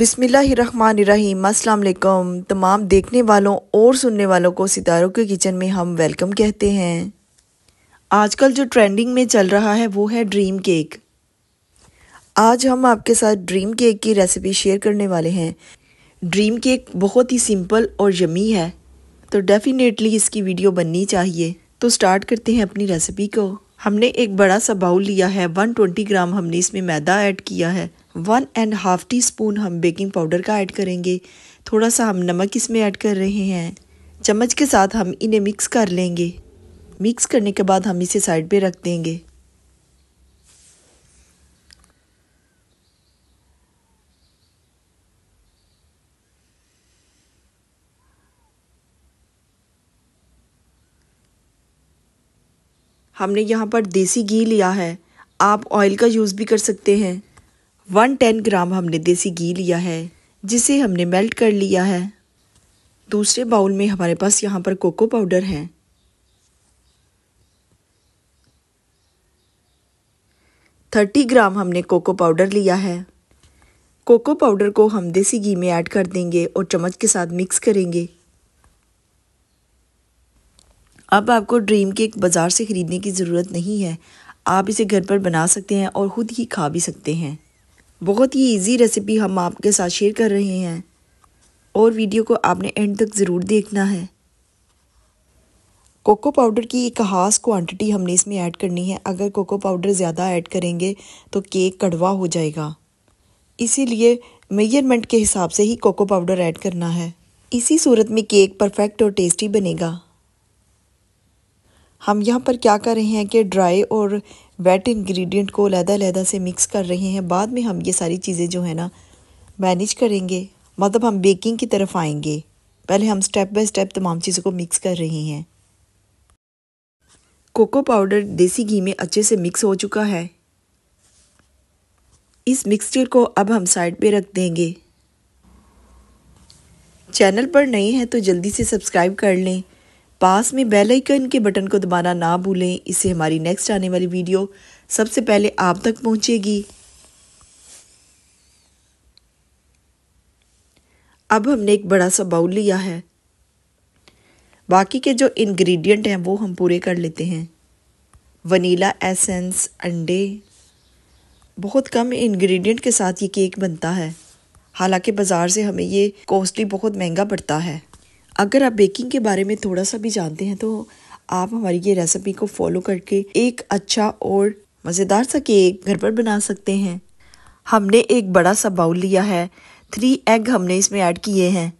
अस्सलाम वालेकुम तमाम देखने वालों और सुनने वालों को सितारों के किचन में हम वेलकम कहते हैं आजकल जो ट्रेंडिंग में चल रहा है वो है ड्रीम केक आज हम आपके साथ ड्रीम केक की रेसिपी शेयर करने वाले हैं ड्रीम केक बहुत ही सिंपल और यमी है तो डेफ़िनेटली इसकी वीडियो बननी चाहिए तो स्टार्ट करते हैं अपनी रेसिपी को हमने एक बड़ा सा बाउल लिया है 120 ग्राम हमने इसमें मैदा ऐड किया है one and half teaspoon हम बेकिंग पाउडर का ऐड करेंगे थोड़ा सा हम नमक इसमें ऐड कर रहे हैं चम्मच के साथ हम इन्हें मिक्स कर लेंगे मिक्स करने के बाद हम इसे साइड पे रख देंगे हमने यहाँ पर देसी घी लिया है आप ऑयल का यूज़ भी कर सकते हैं वन टेन ग्राम हमने देसी घी लिया है जिसे हमने मेल्ट कर लिया है दूसरे बाउल में हमारे पास यहाँ पर कोको पाउडर है थर्टी ग्राम हमने कोको पाउडर लिया है कोको पाउडर को हम देसी घी में ऐड कर देंगे और चम्मच के साथ मिक्स करेंगे अब आपको ड्रीम केक बाज़ार से ख़रीदने की ज़रूरत नहीं है आप इसे घर पर बना सकते हैं और ख़ुद ही खा भी सकते हैं बहुत ही इजी रेसिपी हम आपके साथ शेयर कर रहे हैं और वीडियो को आपने एंड तक ज़रूर देखना है कोको पाउडर की एक खास क्वांटिटी हमने इसमें ऐड करनी है अगर कोको पाउडर ज़्यादा ऐड करेंगे तो केक कड़वा हो जाएगा इसीलिए मेजरमेंट के हिसाब से ही कोको पाउडर ऐड करना है इसी सूरत में केक परफेक्ट और टेस्टी बनेगा हम यहाँ पर क्या कर रहे हैं कि ड्राई और वेट इंग्रेडिएंट को लहदा लहदा से मिक्स कर रहे हैं बाद में हम ये सारी चीज़ें जो है ना मैनेज करेंगे मतलब हम बेकिंग की तरफ आएंगे पहले हम स्टेप बाय स्टेप तमाम चीज़ों को मिक्स कर रहे हैं कोको पाउडर देसी घी में अच्छे से मिक्स हो चुका है इस मिक्सचर को अब हम साइड पे रख देंगे चैनल पर नए हैं तो जल्दी से सब्सक्राइब कर लें पास में बेल आइकन के बटन को दबाना ना भूलें इससे हमारी नेक्स्ट आने वाली वीडियो सबसे पहले आप तक पहुंचेगी अब हमने एक बड़ा सा बाउल लिया है बाकी के जो इंग्रेडिएंट हैं वो हम पूरे कर लेते हैं वनीला एसेंस अंडे बहुत कम इंग्रेडिएंट के साथ ये केक बनता है हालांकि बाज़ार से हमें ये कॉस्टली बहुत महंगा पड़ता है अगर आप बेकिंग के बारे में थोड़ा सा भी जानते हैं तो आप हमारी ये रेसिपी को फॉलो करके एक अच्छा और मज़ेदार सा केक घर पर बना सकते हैं हमने एक बड़ा सा बाउल लिया है थ्री एग हमने इसमें ऐड किए हैं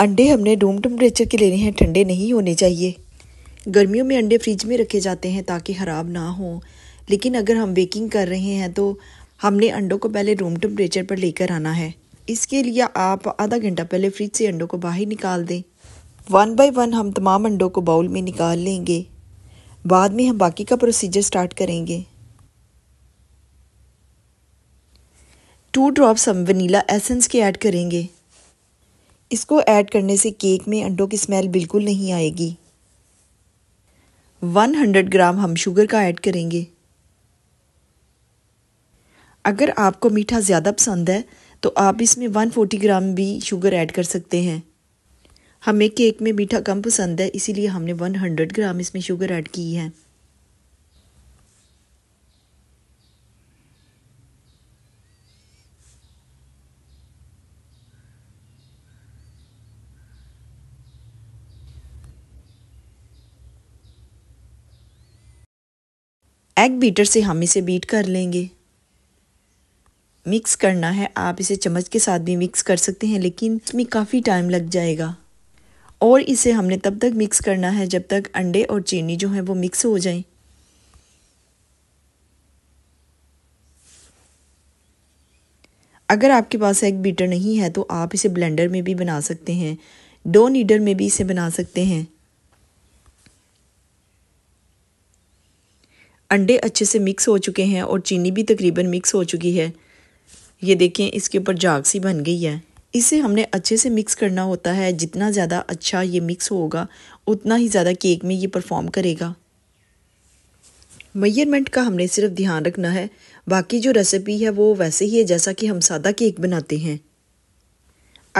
अंडे हमने रूम टेम्परेचर के लेने हैं ठंडे नहीं होने चाहिए गर्मियों में अंडे फ्रिज में रखे जाते हैं ताकि ख़राब ना हो लेकिन अगर हम बेकिंग कर रहे हैं तो हमने अंडों को पहले रूम टेम्परेचर पर लेकर आना है इसके लिए आप आधा घंटा पहले फ्रिज से अंडों को बाहर निकाल दें वन बाय वन हम तमाम अंडों को बाउल में निकाल लेंगे बाद में हम बाकी का प्रोसीजर स्टार्ट करेंगे टू ड्रॉप्स हम वनीला एसेंस के ऐड करेंगे इसको ऐड करने से केक में अंडों की स्मेल बिल्कुल नहीं आएगी 100 ग्राम हम शुगर का ऐड करेंगे अगर आपको मीठा ज़्यादा पसंद है तो आप इसमें 140 ग्राम भी शुगर ऐड कर सकते हैं हमें केक में मीठा कम पसंद है इसीलिए हमने 100 ग्राम इसमें शुगर ऐड की है एग बीटर से हम इसे बीट कर लेंगे मिक्स करना है आप इसे चम्मच के साथ भी मिक्स कर सकते हैं लेकिन इसमें काफ़ी टाइम लग जाएगा और इसे हमने तब तक मिक्स करना है जब तक अंडे और चीनी जो है वो मिक्स हो जाएं अगर आपके पास एग बीटर नहीं है तो आप इसे ब्लेंडर में भी बना सकते हैं डो नीडर में भी इसे बना सकते हैं अंडे अच्छे से मिक्स हो चुके हैं और चीनी भी तकरीबन मिक्स हो चुकी है ये देखें इसके ऊपर जाग सी बन गई है इसे हमने अच्छे से मिक्स करना होता है जितना ज़्यादा अच्छा ये मिक्स होगा उतना ही ज़्यादा केक में ये परफॉर्म करेगा मैयरमेंट का हमने सिर्फ ध्यान रखना है बाकी जो रेसिपी है वो वैसे ही है जैसा कि हम सादा केक बनाते हैं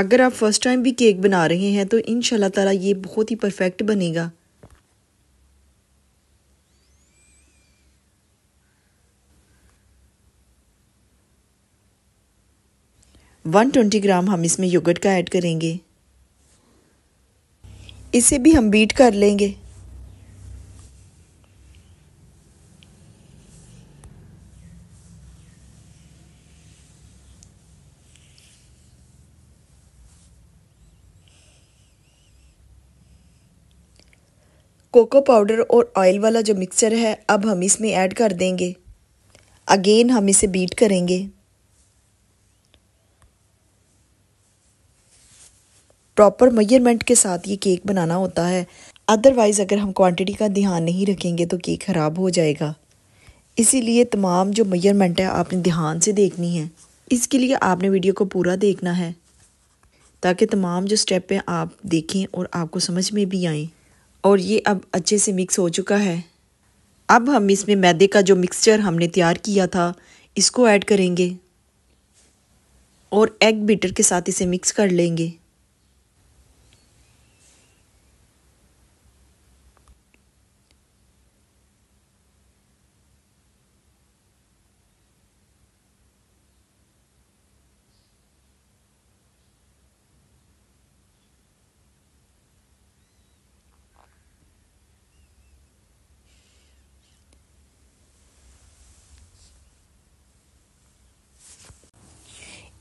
अगर आप फर्स्ट टाइम भी केक बना रहे हैं तो इन शाला ये बहुत ही परफेक्ट बनेगा 120 ग्राम हम इसमें योगर्ट का ऐड करेंगे इसे भी हम बीट कर लेंगे कोको पाउडर और ऑयल वाला जो मिक्सचर है अब हम इसमें ऐड कर देंगे अगेन हम इसे बीट करेंगे प्रॉपर मेजरमेंट के साथ ये केक बनाना होता है अदरवाइज़ अगर हम क्वांटिटी का ध्यान नहीं रखेंगे तो केक ख़राब हो जाएगा इसीलिए तमाम जो मेजरमेंट है आपने ध्यान से देखनी है इसके लिए आपने वीडियो को पूरा देखना है ताकि तमाम जो स्टेप हैं आप देखें और आपको समझ में भी आएँ और ये अब अच्छे से मिक्स हो चुका है अब हम इसमें मैदे का जो मिक्सचर हमने तैयार किया था इसको ऐड करेंगे और एग बीटर के साथ इसे मिक्स कर लेंगे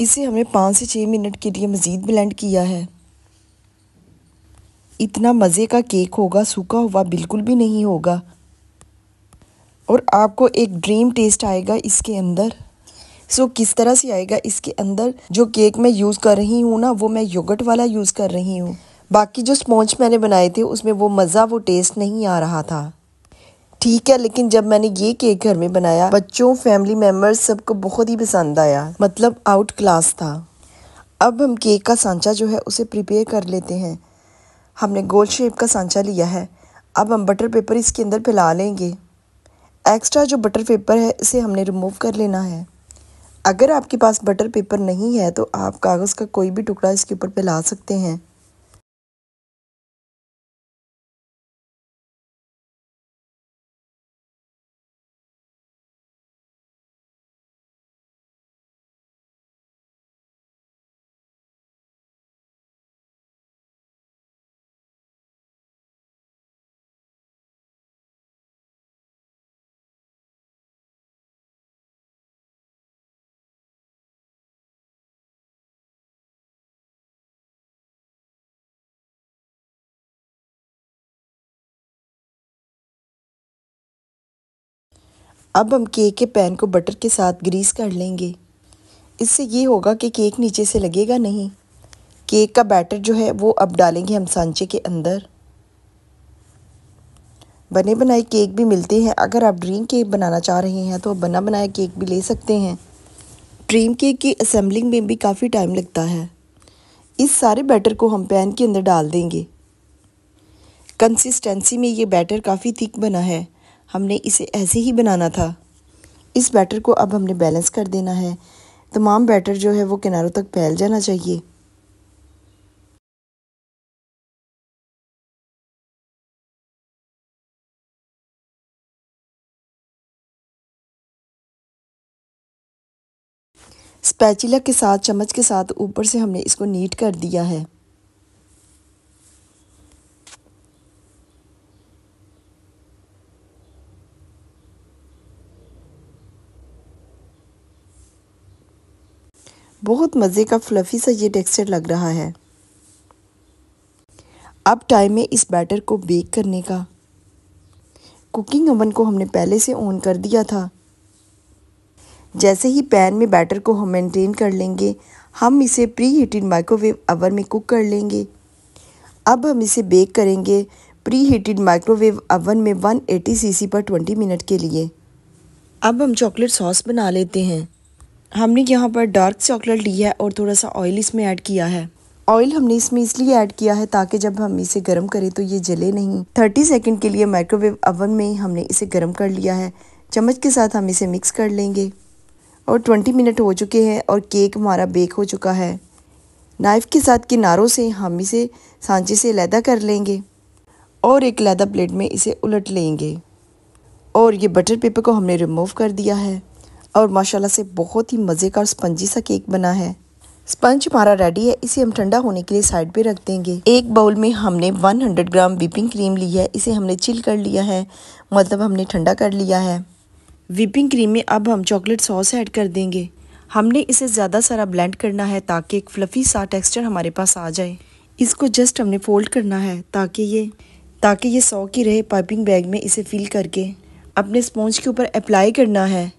इसे हमने पाँच से छः मिनट के लिए मज़ीद ब्लेंड किया है इतना मज़े का केक होगा सूखा हुआ बिल्कुल भी नहीं होगा और आपको एक ड्रीम टेस्ट आएगा इसके अंदर सो so, किस तरह से आएगा इसके अंदर जो केक मैं यूज़ कर रही हूँ ना वो मैं योगट वाला यूज़ कर रही हूँ बाकी जो स्पॉन्च मैंने बनाए थे उसमें वो मज़ा वो टेस्ट नहीं आ रहा था ठीक है लेकिन जब मैंने ये केक घर में बनाया बच्चों फैमिली मेम्बर्स सबको बहुत ही पसंद आया मतलब आउट क्लास था अब हम केक का सांचा जो है उसे प्रिपेयर कर लेते हैं हमने गोल शेप का सांचा लिया है अब हम बटर पेपर इसके अंदर फैला लेंगे एक्स्ट्रा जो बटर पेपर है इसे हमने रिमूव कर लेना है अगर आपके पास बटर पेपर नहीं है तो आप कागज़ का कोई भी टुकड़ा इसके ऊपर फैला सकते हैं अब हम केक के पैन को बटर के साथ ग्रीस कर लेंगे इससे ये होगा कि केक नीचे से लगेगा नहीं केक का बैटर जो है वो अब डालेंगे हम सांचे के अंदर बने बनाए केक भी मिलते हैं अगर आप ड्रीम केक बनाना चाह रहे हैं तो आप बना बनाया केक भी ले सकते हैं ड्रीम केक की असेंबलिंग में भी काफ़ी टाइम लगता है इस सारे बैटर को हम पैन के अंदर डाल देंगे कंसिस्टेंसी में ये बैटर काफ़ी थिक बना है हमने इसे ऐसे ही बनाना था इस बैटर को अब हमने बैलेंस कर देना है तमाम बैटर जो है वो किनारों तक फैल जाना चाहिए स्पैचिला के साथ चम्मच के साथ ऊपर से हमने इसको नीट कर दिया है बहुत मज़े का फ्लफ़ी सा ये टेक्सचर लग रहा है अब टाइम है इस बैटर को बेक करने का कुकिंग ओवन को हमने पहले से ऑन कर दिया था जैसे ही पैन में बैटर को हम मेंटेन कर लेंगे हम इसे प्री हीटेड माइक्रोवेव अवन में कुक कर लेंगे अब हम इसे बेक करेंगे प्री हीटेड माइक्रोवेव अवन में 180 सीसी पर 20 मिनट के लिए अब हम चॉकलेट सॉस बना लेते हैं हमने यहाँ पर डार्क चॉकलेट ली है और थोड़ा सा ऑयल इसमें ऐड किया है ऑयल हमने इसमें इसलिए ऐड किया है ताकि जब हम इसे गर्म करें तो ये जले नहीं 30 सेकंड के लिए माइक्रोवेव अवन में हमने इसे गर्म कर लिया है चम्मच के साथ हम इसे मिक्स कर लेंगे और 20 मिनट हो चुके हैं और केक हमारा बेक हो चुका है नाइफ़ के साथ किनारों से हम इसे सांचे से लैदा कर लेंगे और एक लैदा प्लेट में इसे उलट लेंगे और ये बटर पेपर को हमने रिमूव कर दिया है और माशाल्लाह से बहुत ही मज़े का और स्पंजी सा केक बना है स्पंज हमारा रेडी है इसे हम ठंडा होने के लिए साइड पे रख देंगे एक बाउल में हमने 100 ग्राम व्हीपिंग क्रीम ली है इसे हमने चिल कर लिया है मतलब हमने ठंडा कर लिया है व्हीपिंग क्रीम में अब हम चॉकलेट सॉस ऐड कर देंगे हमने इसे ज़्यादा सारा ब्लेंड करना है ताकि एक फ्लफ़ी सा टेक्स्चर हमारे पास आ जाए इसको जस्ट हमने फ़ोल्ड करना है ताकि ये ताकि ये सौ की रहे पाइपिंग बैग में इसे फिल करके अपने स्पॉन्ज के ऊपर अप्लाई करना है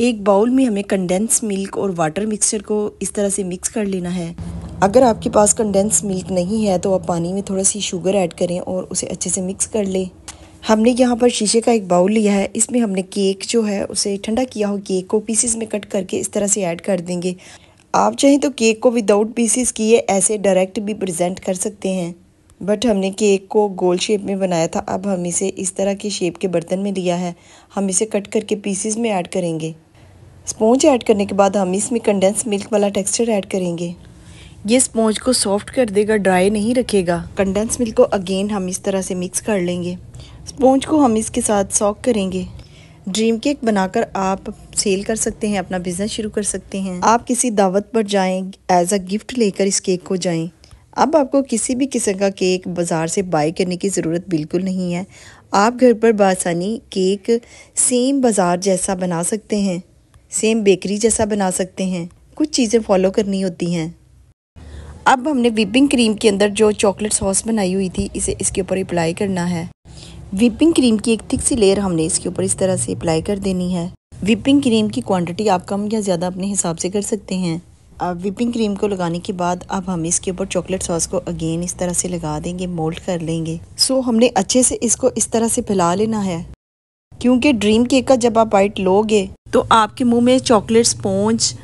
एक बाउल में हमें कंडेंस मिल्क और वाटर मिक्सचर को इस तरह से मिक्स कर लेना है अगर आपके पास कंडेंस मिल्क नहीं है तो आप पानी में थोड़ा सी शुगर ऐड करें और उसे अच्छे से मिक्स कर लें हमने यहाँ पर शीशे का एक बाउल लिया है इसमें हमने केक जो है उसे ठंडा किया हो केक को पीसेस में कट करके इस तरह से ऐड कर देंगे आप चाहें तो केक को विदाउट पीसेस किए ऐसे डायरेक्ट भी प्रजेंट कर सकते हैं बट हमने केक को गोल शेप में बनाया था अब हम इसे इस तरह के शेप के बर्तन में लिया है हम इसे कट करके पीसेस में ऐड करेंगे स्पॉन्ज ऐड करने के बाद हम इसमें कंडेंस मिल्क वाला टेक्सचर ऐड करेंगे ये स्पॉन्ज को सॉफ्ट कर देगा ड्राई नहीं रखेगा कंडेंस मिल्क को अगेन हम इस तरह से मिक्स कर लेंगे स्पॉन्ज को हम इसके साथ सॉक करेंगे ड्रीम केक बनाकर आप सेल कर सकते हैं अपना बिजनेस शुरू कर सकते हैं आप किसी दावत पर जाएं एज अ गिफ्ट लेकर इस केक को जाएं अब आपको किसी भी किस्म का केक बाज़ार से बाय करने की ज़रूरत बिल्कुल नहीं है आप घर पर बासानी केक सेम बाज़ार जैसा बना सकते हैं सेम बेकरी जैसा बना सकते हैं कुछ चीज़ें फॉलो करनी होती हैं अब हमने विपिंग क्रीम के अंदर जो चॉकलेट सॉस बनाई हुई थी इसे इसके ऊपर अप्लाई करना है विपिंग क्रीम की एक थिक सी लेयर हमने इसके ऊपर इस तरह से अप्लाई कर देनी है विपिंग क्रीम की क्वांटिटी आप कम या ज़्यादा अपने हिसाब से कर सकते हैं अब विपिंग क्रीम को लगाने के बाद अब हम इसके ऊपर चॉकलेट सॉस को अगेन इस तरह से लगा देंगे मोल्ड कर लेंगे सो हमने अच्छे से इसको इस तरह से फैला लेना है क्योंकि ड्रीम केक का जब आप बाइट लोगे तो आपके मुंह में चॉकलेट स्पॉन्ज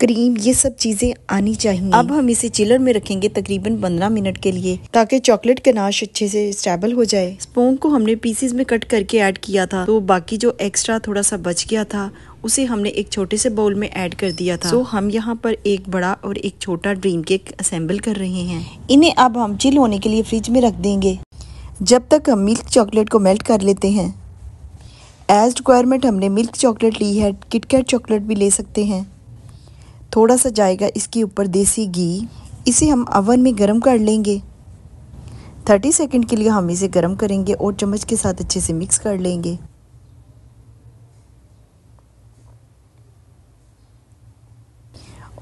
क्रीम ये सब चीज़ें आनी चाहिए अब हम इसे चिलर में रखेंगे तकरीबन 15 मिनट के लिए ताकि चॉकलेट नाश अच्छे से स्टेबल हो जाए स्पोंग को हमने पीसेस में कट करके ऐड किया था तो बाकी जो एक्स्ट्रा थोड़ा सा बच गया था उसे हमने एक छोटे से बाउल में ऐड कर दिया था तो हम यहाँ पर एक बड़ा और एक छोटा ड्रीम केक असेंबल कर रहे हैं इन्हें अब हम चिल होने के लिए फ्रिज में रख देंगे जब तक हम मिल्क चॉकलेट को मेल्ट कर लेते हैं एज रिक्वायरमेंट हमने मिल्क चॉकलेट ली है किटकैट चॉकलेट भी ले सकते हैं थोड़ा सा जाएगा इसके ऊपर देसी घी इसे हम अवन में गर्म कर लेंगे थर्टी सेकेंड के लिए हम इसे गर्म करेंगे और चम्मच के साथ अच्छे से मिक्स कर लेंगे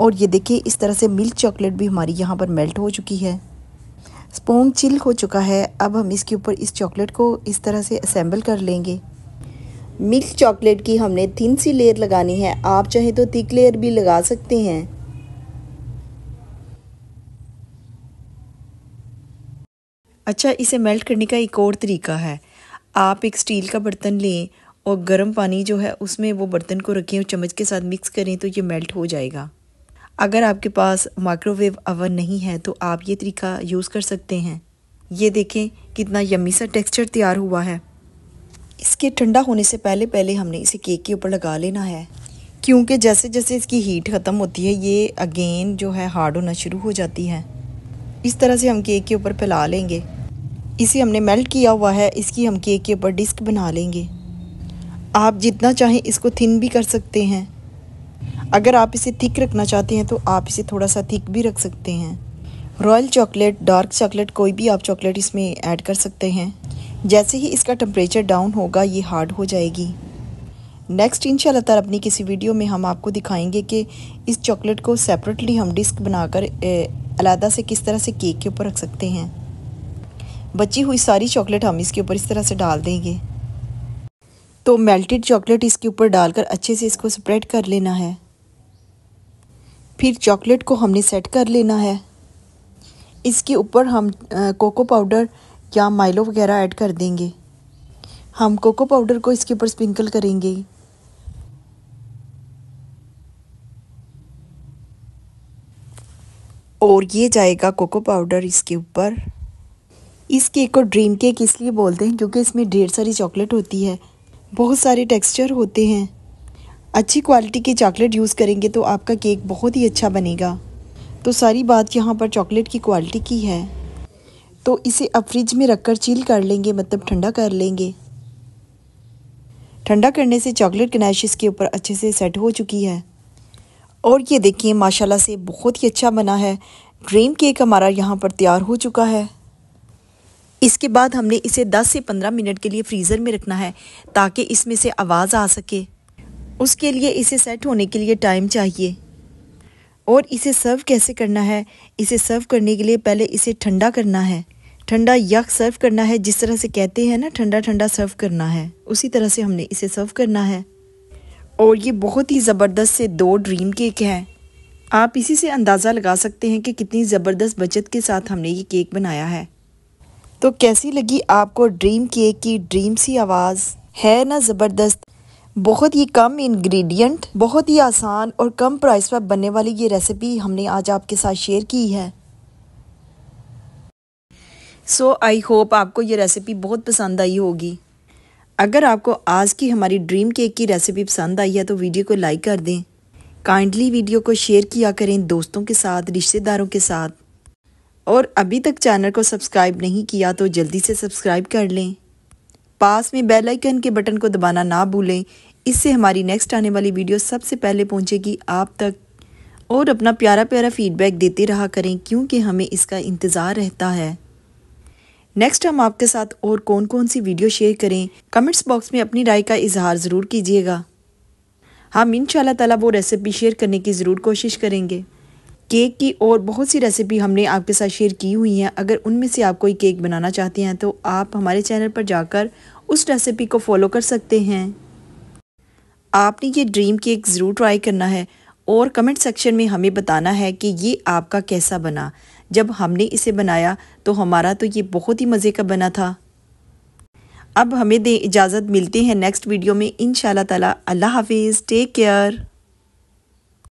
और ये देखिए इस तरह से मिल्क चॉकलेट भी हमारी यहाँ पर मेल्ट हो चुकी है स्पोंग चिल हो चुका है अब हम इसके ऊपर इस चॉकलेट को इस तरह से असेंबल कर लेंगे मिक्स चॉकलेट की हमने थिन सी लेयर लगानी है आप चाहें तो थिक लेयर भी लगा सकते हैं अच्छा इसे मेल्ट करने का एक और तरीका है आप एक स्टील का बर्तन लें और गर्म पानी जो है उसमें वो बर्तन को रखें और चम्मच के साथ मिक्स करें तो ये मेल्ट हो जाएगा अगर आपके पास माइक्रोवेव अवन नहीं है तो आप ये तरीका यूज़ कर सकते हैं ये देखें कितना यमी सा टेक्सचर तैयार हुआ है इसके ठंडा होने से पहले पहले हमने इसे केक के ऊपर लगा लेना है क्योंकि जैसे जैसे इसकी हीट ख़त्म होती है ये अगेन जो है हार्ड होना शुरू हो जाती है इस तरह से हम केक के ऊपर फैला लेंगे इसे हमने मेल्ट किया हुआ है इसकी हम केक के ऊपर डिस्क बना लेंगे आप जितना चाहें इसको थिन भी कर सकते हैं अगर आप इसे थिक रखना चाहते हैं तो आप इसे थोड़ा सा थिक भी रख सकते हैं रॉयल चॉकलेट डार्क चॉकलेट कोई भी आप चॉकलेट इसमें ऐड कर सकते हैं जैसे ही इसका टम्परेचर डाउन होगा ये हार्ड हो जाएगी नेक्स्ट इन तार अपनी किसी वीडियो में हम आपको दिखाएंगे कि इस चॉकलेट को सेपरेटली हम डिस्क बनाकर अलहदा से किस तरह से केक के ऊपर रख सकते हैं बची हुई सारी चॉकलेट हम इसके ऊपर इस तरह से डाल देंगे तो मेल्टेड चॉकलेट इसके ऊपर डालकर अच्छे से इसको स्प्रेड कर लेना है फिर चॉकलेट को हमने सेट कर लेना है इसके ऊपर हम कोको पाउडर क्या माइलो वगैरह ऐड कर देंगे हम कोको पाउडर को इसके ऊपर स्प्रिंकल करेंगे और ये जाएगा कोको पाउडर इसके ऊपर इस केक को ड्रीम केक इसलिए बोलते हैं क्योंकि इसमें ढेर सारी चॉकलेट होती है बहुत सारे टेक्सचर होते हैं अच्छी क्वालिटी की चॉकलेट यूज़ करेंगे तो आपका केक बहुत ही अच्छा बनेगा तो सारी बात यहाँ पर चॉकलेट की क्वालिटी की है तो इसे अब फ्रिज में रखकर चील कर लेंगे मतलब ठंडा कर लेंगे ठंडा करने से चॉकलेट गनाश इसके ऊपर अच्छे से सेट हो चुकी है और ये देखिए माशाल्लाह से बहुत ही अच्छा बना है ड्रीम केक हमारा यहाँ पर तैयार हो चुका है इसके बाद हमने इसे 10 से 15 मिनट के लिए फ्रीज़र में रखना है ताकि इसमें से आवाज़ आ सके उसके लिए इसे सेट होने के लिए टाइम चाहिए और इसे सर्व कैसे करना है इसे सर्व करने के लिए पहले इसे ठंडा करना है ठंडा यक सर्व करना है जिस तरह से कहते हैं ना ठंडा ठंडा सर्व करना है उसी तरह से हमने इसे सर्व करना है और ये बहुत ही ज़बरदस्त से दो ड्रीम केक हैं आप इसी से अंदाज़ा लगा सकते हैं कि कितनी ज़बरदस्त बचत के साथ हमने ये केक बनाया है तो कैसी लगी आपको ड्रीम केक की ड्रीम सी आवाज़ है ना ज़बरदस्त बहुत ही कम इंग्रेडिएंट बहुत ही आसान और कम प्राइस पर बनने वाली ये रेसिपी हमने आज आपके साथ शेयर की है सो आई होप आपको ये रेसिपी बहुत पसंद आई होगी अगर आपको आज की हमारी ड्रीम केक की रेसिपी पसंद आई है तो वीडियो को लाइक कर दें काइंडली वीडियो को शेयर किया करें दोस्तों के साथ रिश्तेदारों के साथ और अभी तक चैनल को सब्सक्राइब नहीं किया तो जल्दी से सब्सक्राइब कर लें पास में बेल आइकन के बटन को दबाना ना भूलें इससे हमारी नेक्स्ट आने वाली वीडियो सबसे पहले पहुँचेगी आप तक और अपना प्यारा प्यारा फीडबैक देते रहा करें क्योंकि हमें इसका इंतज़ार रहता है नेक्स्ट हम आपके साथ और कौन कौन सी वीडियो शेयर करें कमेंट्स बॉक्स में अपनी राय का इजहार ज़रूर कीजिएगा हम इन ताला वो रेसिपी शेयर करने की ज़रूर कोशिश करेंगे केक की और बहुत सी रेसिपी हमने आपके साथ शेयर की हुई हैं अगर उनमें से आप कोई केक बनाना चाहते हैं तो आप हमारे चैनल पर जाकर उस रेसिपी को फॉलो कर सकते हैं आपने ये ड्रीम केक ज़रूर ट्राई करना है और कमेंट सेक्शन में हमें बताना है कि ये आपका कैसा बना जब हमने इसे बनाया तो हमारा तो ये बहुत ही मज़े का बना था अब हमें दें इजाज़त मिलते हैं नेक्स्ट वीडियो में इन ताला अल्लाह हाफिज़ टेक केयर